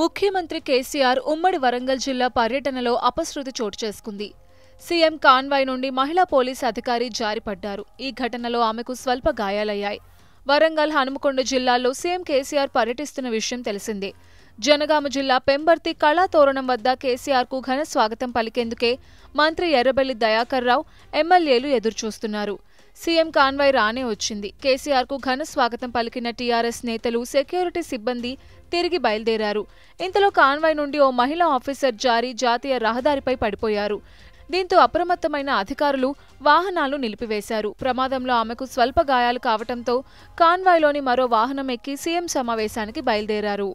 ముఖ్యమంత్రి కేసీఆర్ ఉమ్మడి వరంగల్ జిల్లా పర్యటనలో అపశృతి చోటు చేసుకుంది సీఎం కాన్వాయ్ నుండి మహిళా పోలీస్ అధికారి జారిపడ్డారు ఈ ఘటనలో ఆమెకు స్వల్ప గాయాలయ్యాయి వరంగల్ హనుమకొండ జిల్లాల్లో సీఎం కేసీఆర్ పర్యటిస్తున్న విషయం తెలిసిందే జనగామ జిల్లా పెంబర్తి కళాతోరణం వద్ద కేసీఆర్ కు ఘన స్వాగతం పలికేందుకే మంత్రి ఎర్రబెల్లి దయాకర్ రావు ఎమ్మెల్యేలు ఎదురుచూస్తున్నారు సీఎం కాన్వాయ్ రానే వచ్చింది కేసీఆర్కు ఘన స్వాగతం పలికిన టీఆర్ఎస్ నేతలు సెక్యూరిటీ సిబ్బంది తిరిగి బయలుదేరారు ఇంతలో కాన్వాయ్ నుండి ఓ మహిళా ఆఫీసర్ జారీ జాతీయ రహదారిపై పడిపోయారు దీంతో అప్రమత్తమైన అధికారులు వాహనాలు నిలిపివేశారు ప్రమాదంలో ఆమెకు స్వల్ప గాయాలు కావడంతో కాన్వాయ్లోని మరో వాహనం ఎక్కి సీఎం సమావేశానికి బయలుదేరారు